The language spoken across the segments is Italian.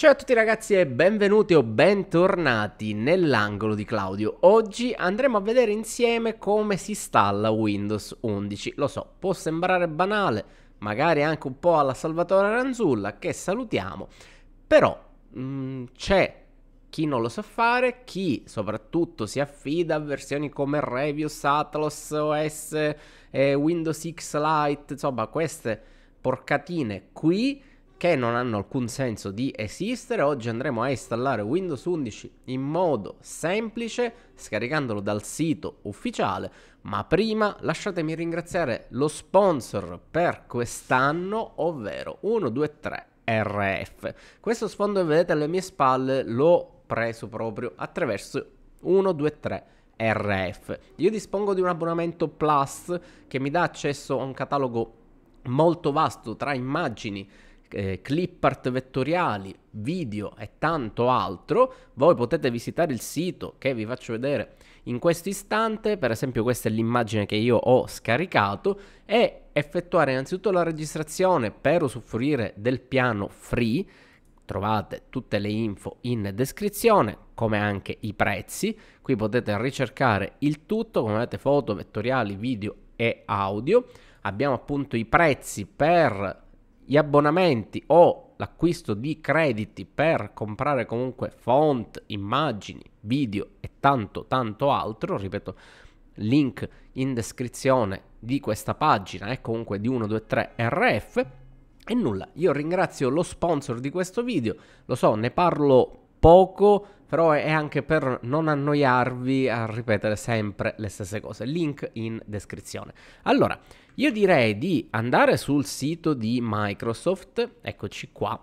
Ciao a tutti ragazzi e benvenuti o bentornati nell'angolo di Claudio. Oggi andremo a vedere insieme come si installa Windows 11. Lo so, può sembrare banale, magari anche un po' alla Salvatore Ranzulla, che salutiamo, però mm, c'è chi non lo sa fare, chi soprattutto si affida a versioni come Revius, Atlas OS, eh, Windows X Lite, insomma queste porcatine qui che non hanno alcun senso di esistere, oggi andremo a installare Windows 11 in modo semplice, scaricandolo dal sito ufficiale, ma prima lasciatemi ringraziare lo sponsor per quest'anno, ovvero 123 RF. Questo sfondo che vedete alle mie spalle l'ho preso proprio attraverso 123 RF. RF. Io dispongo di un abbonamento Plus che mi dà accesso a un catalogo molto vasto tra immagini, eh, clip art vettoriali, video e tanto altro. Voi potete visitare il sito che vi faccio vedere in questo istante, per esempio questa è l'immagine che io ho scaricato e effettuare innanzitutto la registrazione per usufruire del piano free. Trovate tutte le info in descrizione, come anche i prezzi. Qui potete ricercare il tutto, come vedete foto, vettoriali, video e audio. Abbiamo appunto i prezzi per gli abbonamenti o l'acquisto di crediti per comprare comunque font, immagini, video e tanto tanto altro, ripeto, link in descrizione di questa pagina e eh, comunque di 123 RF e nulla, io ringrazio lo sponsor di questo video, lo so, ne parlo poco, però è anche per non annoiarvi a ripetere sempre le stesse cose. Link in descrizione. Allora, io direi di andare sul sito di Microsoft, eccoci qua,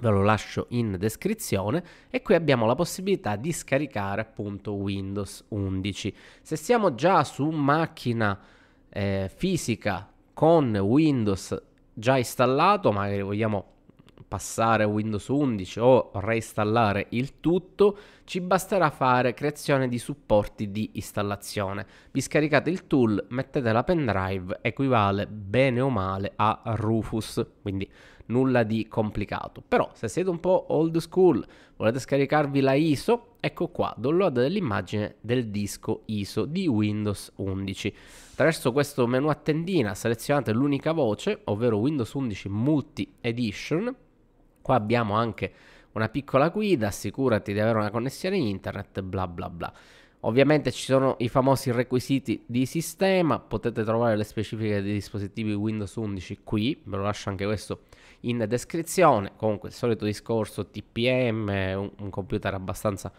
ve lo lascio in descrizione e qui abbiamo la possibilità di scaricare appunto Windows 11. Se siamo già su macchina eh, fisica con Windows già installato, magari vogliamo passare Windows 11 o reinstallare il tutto, ci basterà fare creazione di supporti di installazione. Vi scaricate il tool, mettete la pendrive, equivale bene o male a Rufus, quindi nulla di complicato. Però se siete un po' old school, volete scaricarvi la ISO, ecco qua, download dell'immagine del disco ISO di Windows 11. Attraverso questo menu a tendina selezionate l'unica voce, ovvero Windows 11 Multi Edition, Qua abbiamo anche una piccola guida, assicurati di avere una connessione internet, bla bla bla. Ovviamente ci sono i famosi requisiti di sistema, potete trovare le specifiche dei dispositivi Windows 11 qui, ve lo lascio anche questo in descrizione, comunque il solito discorso TPM, un, un computer abbastanza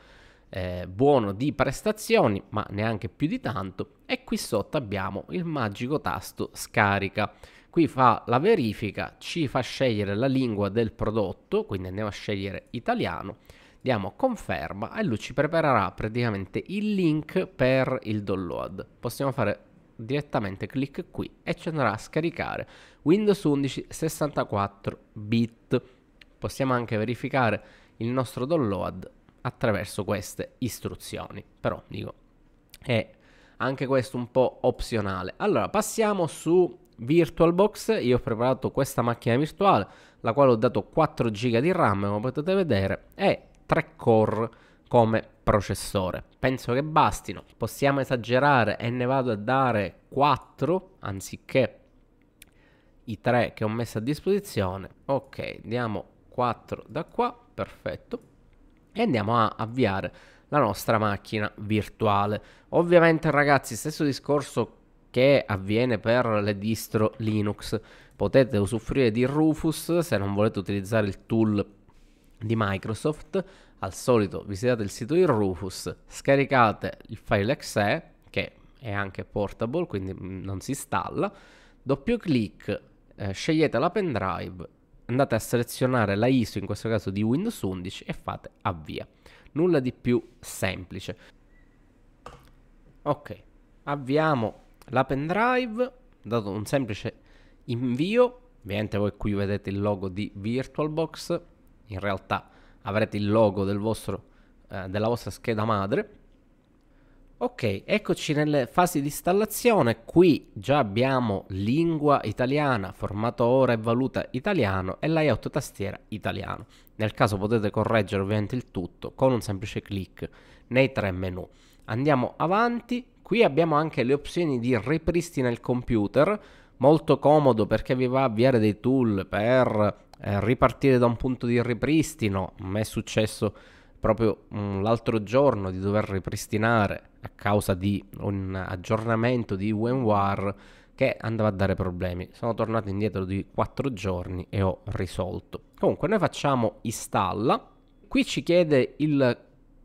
eh, buono di prestazioni, ma neanche più di tanto, e qui sotto abbiamo il magico tasto scarica qui fa la verifica, ci fa scegliere la lingua del prodotto, quindi andiamo a scegliere italiano, diamo conferma e lui ci preparerà praticamente il link per il download. Possiamo fare direttamente clic qui e ci andrà a scaricare Windows 11 64 bit. Possiamo anche verificare il nostro download attraverso queste istruzioni, però dico è anche questo un po' opzionale. Allora, passiamo su VirtualBox io ho preparato questa macchina virtuale la quale ho dato 4 GB di RAM come potete vedere e 3 core come processore penso che bastino possiamo esagerare e ne vado a dare 4 anziché i 3 che ho messo a disposizione ok diamo 4 da qua perfetto e andiamo a avviare la nostra macchina virtuale ovviamente ragazzi stesso discorso che avviene per le distro Linux. Potete usufruire di Rufus se non volete utilizzare il tool di Microsoft. Al solito visitate il sito di Rufus, scaricate il file exe che è anche portable, quindi mm, non si installa. Doppio clic, eh, scegliete la pendrive, andate a selezionare la ISO, in questo caso di Windows 11, e fate avvia. Nulla di più semplice. Ok, avviamo la pendrive, dato un semplice invio, ovviamente voi qui vedete il logo di VirtualBox, in realtà avrete il logo del vostro, eh, della vostra scheda madre. Ok, eccoci nelle fasi di installazione, qui già abbiamo lingua italiana, formato ora e valuta italiano e layout tastiera italiano. Nel caso potete correggere ovviamente il tutto con un semplice clic nei tre menu. Andiamo avanti, Qui abbiamo anche le opzioni di ripristina il computer, molto comodo perché vi va a avviare dei tool per eh, ripartire da un punto di ripristino. Mi è successo proprio mm, l'altro giorno di dover ripristinare a causa di un aggiornamento di WMWare che andava a dare problemi. Sono tornato indietro di 4 giorni e ho risolto. Comunque noi facciamo installa. Qui ci chiede il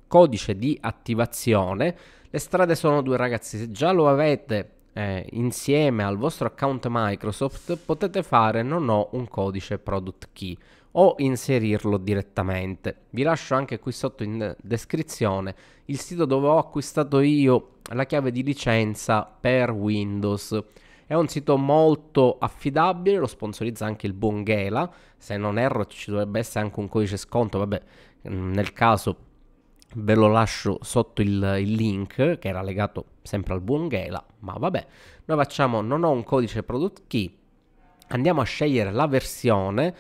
codice di attivazione le strade sono due ragazzi, se già lo avete eh, insieme al vostro account Microsoft potete fare non ho un codice product key o inserirlo direttamente. Vi lascio anche qui sotto in descrizione il sito dove ho acquistato io la chiave di licenza per Windows. È un sito molto affidabile, lo sponsorizza anche il Bonghela, se non erro ci dovrebbe essere anche un codice sconto, vabbè mm, nel caso ve lo lascio sotto il, il, link che era legato sempre al buon Gela, ma vabbè, noi facciamo non ho un codice product key, andiamo a scegliere la versione,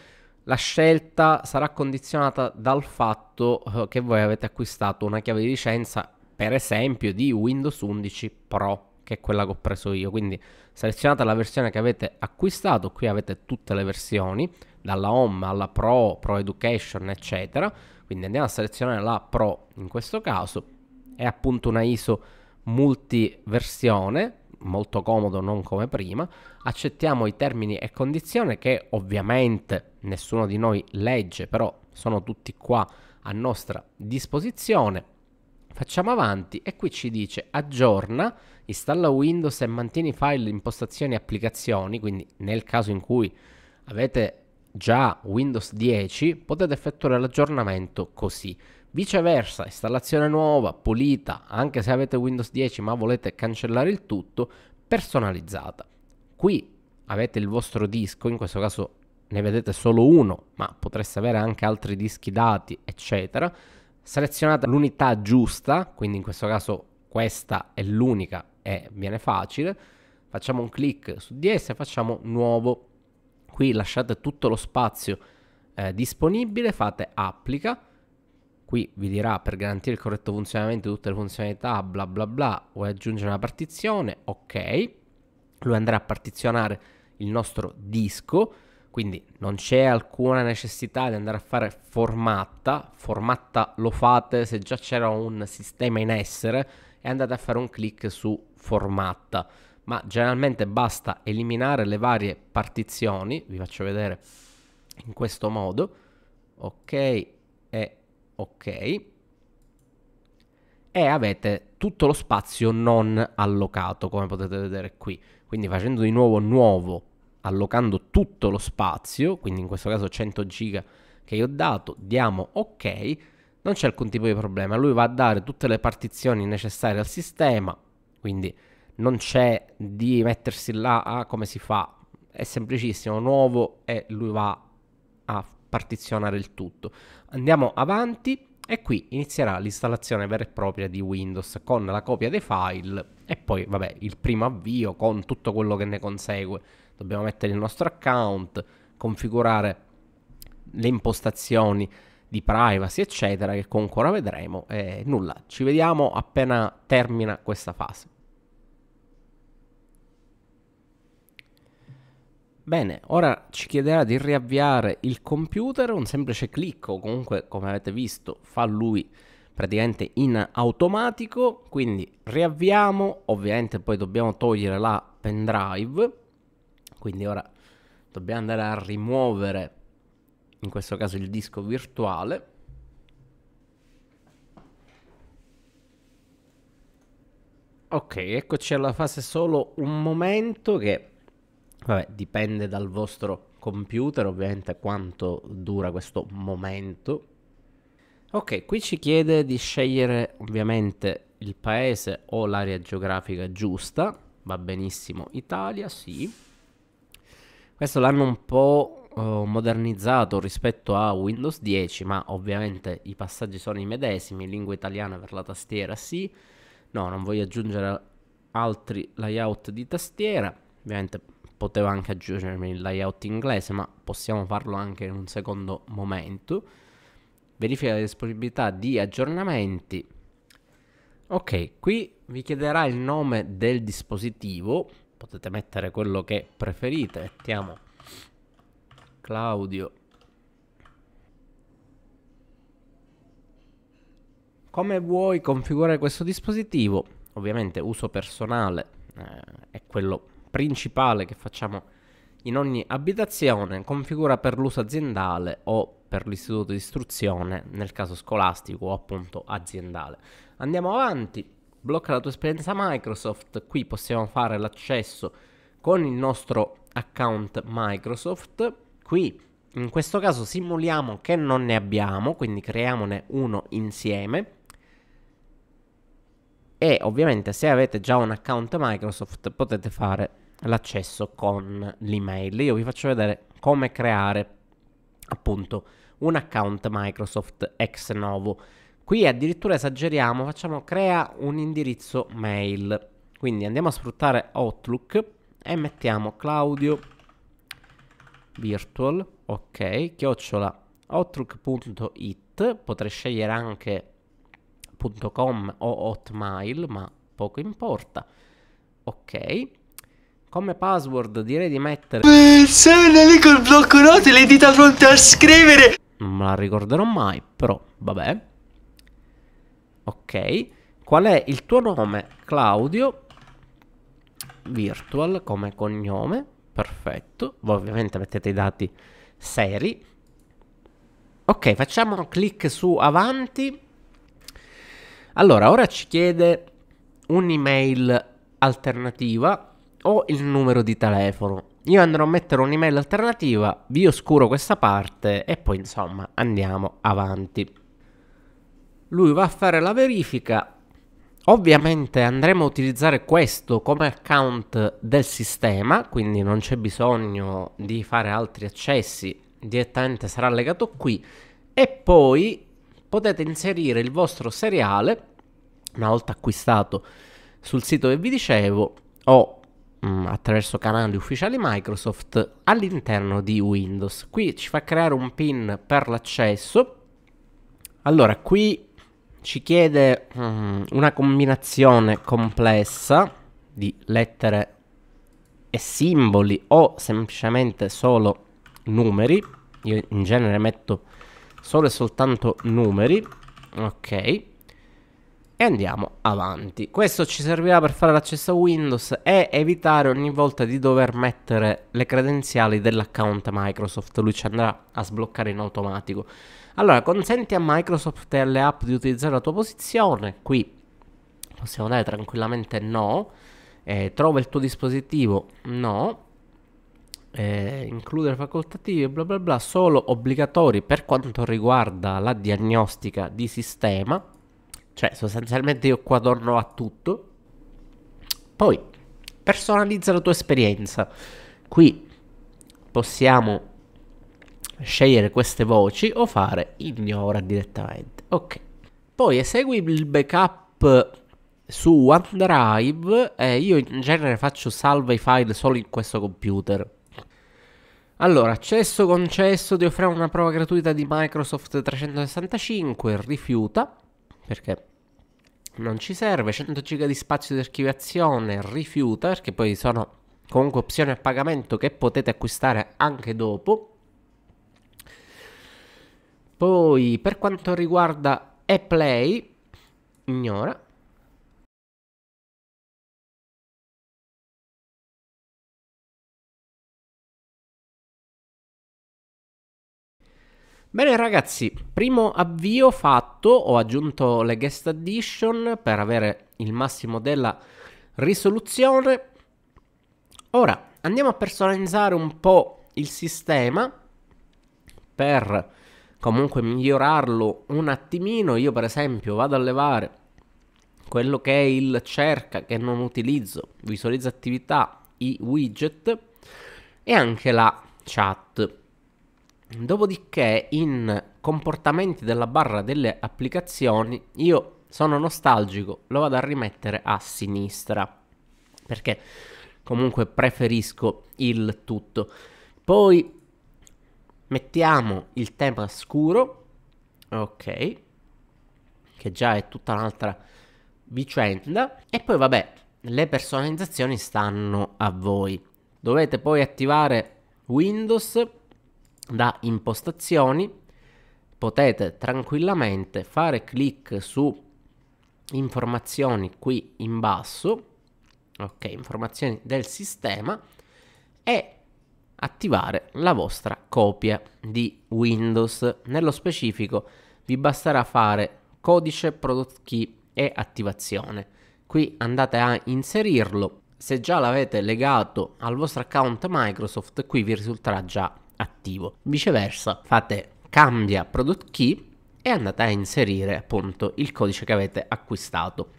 la scelta sarà condizionata dal fatto eh, che voi avete acquistato una chiave di licenza per esempio di Windows 11 Pro che è quella che ho preso io. Quindi selezionate la versione che avete acquistato, qui avete tutte le versioni, dalla home alla pro, pro education, eccetera. Quindi andiamo a selezionare la pro in questo caso, è appunto una ISO multiversione, molto comodo non come prima, accettiamo i termini e condizioni che ovviamente nessuno di noi legge, però sono tutti qua a nostra disposizione Facciamo avanti e qui ci dice aggiorna, installa Windows e mantieni file impostazioni e applicazioni, quindi nel caso in cui avete già Windows 10 potete effettuare l'aggiornamento così. Viceversa, installazione nuova, pulita, anche se avete Windows 10 ma volete cancellare il tutto, personalizzata. Qui avete il vostro disco, in questo caso ne vedete solo uno, ma potreste avere anche altri dischi dati, eccetera selezionata l'unità giusta, quindi in questo caso questa è l'unica e viene facile, facciamo un clic su di essa e facciamo nuovo. Qui lasciate tutto lo spazio eh, disponibile, fate applica, qui vi dirà per garantire il corretto funzionamento di tutte le funzionalità, bla bla bla, vuoi aggiungere una partizione, ok, lui andrà a partizionare il nostro disco, quindi non c'è alcuna necessità di andare a fare formatta, formatta lo fate se già c'era un sistema in essere e andate a fare un clic su formatta, ma generalmente basta eliminare le varie partizioni, vi faccio vedere in questo modo, ok e ok, e avete tutto lo spazio non allocato come potete vedere qui, quindi facendo di nuovo nuovo allocando tutto lo spazio, quindi in questo caso 100 giga che io ho dato, diamo ok, non c'è alcun tipo di problema, lui va a dare tutte le partizioni necessarie al sistema, quindi non c'è di mettersi là a ah, come si fa, è semplicissimo, nuovo e lui va a partizionare il tutto. Andiamo avanti e qui inizierà l'installazione vera e propria di Windows con la copia dei file e poi vabbè il primo avvio con tutto quello che ne consegue dobbiamo mettere il nostro account configurare le impostazioni di privacy eccetera che comunque ora vedremo e nulla ci vediamo appena termina questa fase Bene, ora ci chiederà di riavviare il computer, un semplice clicco, comunque come avete visto fa lui praticamente in automatico, quindi riavviamo, ovviamente poi dobbiamo togliere la pendrive, quindi ora dobbiamo andare a rimuovere in questo caso il disco virtuale. Ok, eccoci alla fase solo un momento che Vabbè, dipende dal vostro computer ovviamente quanto dura questo momento. Ok, qui ci chiede di scegliere ovviamente il paese o l'area geografica giusta. Va benissimo, Italia, sì. Questo l'hanno un po' eh, modernizzato rispetto a Windows 10, ma ovviamente i passaggi sono i medesimi, lingua italiana per la tastiera, sì. No, non voglio aggiungere altri layout di tastiera. Ovviamente potevo anche aggiungermi il layout inglese, ma possiamo farlo anche in un secondo momento. Verifica la disponibilità di aggiornamenti. Ok, qui vi chiederà il nome del dispositivo, potete mettere quello che preferite, mettiamo Claudio. Come vuoi configurare questo dispositivo? Ovviamente uso personale eh, è quello principale che facciamo in ogni abitazione, configura per l'uso aziendale o per l'istituto di istruzione, nel caso scolastico o appunto aziendale. Andiamo avanti, blocca la tua esperienza Microsoft, qui possiamo fare l'accesso con il nostro account Microsoft, qui in questo caso simuliamo che non ne abbiamo, quindi creiamone uno insieme. E ovviamente se avete già un account Microsoft potete fare l'accesso con l'email. Io vi faccio vedere come creare appunto un account Microsoft ex novo. Qui addirittura esageriamo, facciamo crea un indirizzo mail. Quindi andiamo a sfruttare Outlook e mettiamo Claudio virtual, ok, chiocciola outlook.it, potrei scegliere anche .com o hotmail, ma poco importa. Ok, come password direi di mettere... Persone lì col blocco note, le dita pronte a scrivere! Non me la ricorderò mai, però vabbè. Ok. Qual è il tuo nome? Claudio. Virtual come cognome. Perfetto. Voi ovviamente mettete i dati seri. Ok, facciamo un clic su avanti. Allora, ora ci chiede un'email alternativa o il numero di telefono. Io andrò a mettere un'email alternativa, vi oscuro questa parte e poi insomma andiamo avanti. Lui va a fare la verifica. Ovviamente andremo a utilizzare questo come account del sistema, quindi non c'è bisogno di fare altri accessi, direttamente sarà legato qui e poi potete inserire il vostro seriale una volta acquistato sul sito che vi dicevo o mh, mm, attraverso canali ufficiali Microsoft all'interno di Windows. Qui ci fa creare un pin per l'accesso. Allora, qui ci chiede mh, mm, una combinazione complessa di lettere e simboli o semplicemente solo numeri. Io in genere metto solo e soltanto numeri. Ok e andiamo avanti. Questo ci servirà per fare l'accesso a Windows e evitare ogni volta di dover mettere le credenziali dell'account Microsoft, lui ci andrà a sbloccare in automatico. Allora, consenti a Microsoft e alle app di utilizzare la tua posizione, qui possiamo dare tranquillamente no, eh, trova il tuo dispositivo no, eh, includere facoltativi bla bla bla, solo obbligatori per quanto riguarda la diagnostica di sistema cioè, sostanzialmente io qua torno a tutto. Poi, personalizza la tua esperienza. Qui possiamo scegliere queste voci o fare ignora direttamente. Ok. Poi esegui il backup su OneDrive eh, io in genere faccio salva i file solo in questo computer. Allora, accesso concesso, ti offriamo una prova gratuita di Microsoft 365, rifiuta, perché non ci serve, 100 giga di spazio di archiviazione rifiuta perché poi sono comunque opzioni a pagamento che potete acquistare anche dopo. Poi per quanto riguarda ePlay, ignora. Bene ragazzi, primo avvio fatto, ho aggiunto le guest addition per avere il massimo della risoluzione. Ora andiamo a personalizzare un po' il sistema per comunque migliorarlo un attimino. Io per esempio vado a levare quello che è il cerca che non utilizzo, visualizza attività, i widget e anche la chat. Dopodiché in comportamenti della barra delle applicazioni io sono nostalgico, lo vado a rimettere a sinistra perché comunque preferisco il tutto. Poi mettiamo il tema scuro, ok, che già è tutta un'altra vicenda e poi vabbè, le personalizzazioni stanno a voi. Dovete poi attivare Windows da impostazioni potete tranquillamente fare clic su informazioni qui in basso ok informazioni del sistema e attivare la vostra copia di windows nello specifico vi basterà fare codice product key e attivazione qui andate a inserirlo se già l'avete legato al vostro account microsoft qui vi risulterà già attivo. Viceversa, fate cambia product key e andate a inserire appunto il codice che avete acquistato.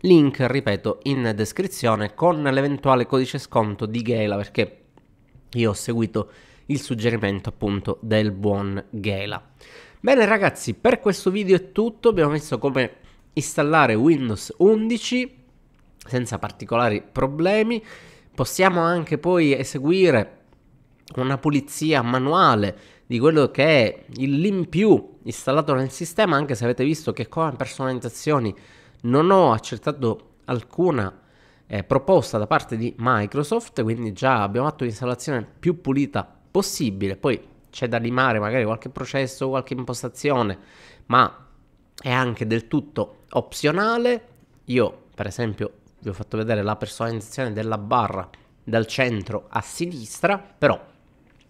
Link, ripeto, in descrizione con l'eventuale codice sconto di Gela perché io ho seguito il suggerimento appunto del buon Gela. Bene ragazzi, per questo video è tutto, abbiamo visto come installare Windows 11 senza particolari problemi. Possiamo anche poi eseguire una pulizia manuale di quello che è l'in più installato nel sistema, anche se avete visto che come personalizzazioni non ho accettato alcuna eh, proposta da parte di Microsoft, quindi già abbiamo fatto l'installazione più pulita possibile, poi c'è da limare magari qualche processo, qualche impostazione, ma è anche del tutto opzionale. Io per esempio vi ho fatto vedere la personalizzazione della barra dal centro a sinistra, però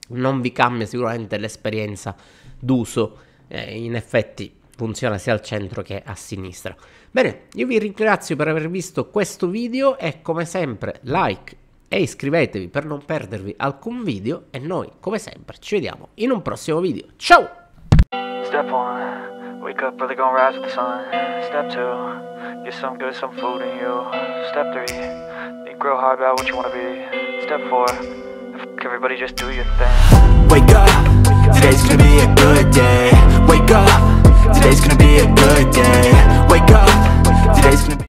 non vi cambia sicuramente l'esperienza d'uso, eh, in effetti funziona sia al centro che a sinistra. Bene, io vi ringrazio per aver visto questo video e come sempre like e iscrivetevi per non perdervi alcun video e noi come sempre ci vediamo in un prossimo video. Ciao! Step one, wake up early, gonna rise with the sun. Step two, get some good, some food in you. Step three, think real hard about what you wanna be. Step four, Everybody just do your thing. Wake up, today's gonna be a good day. Wake up, today's gonna be a good day. Wake up.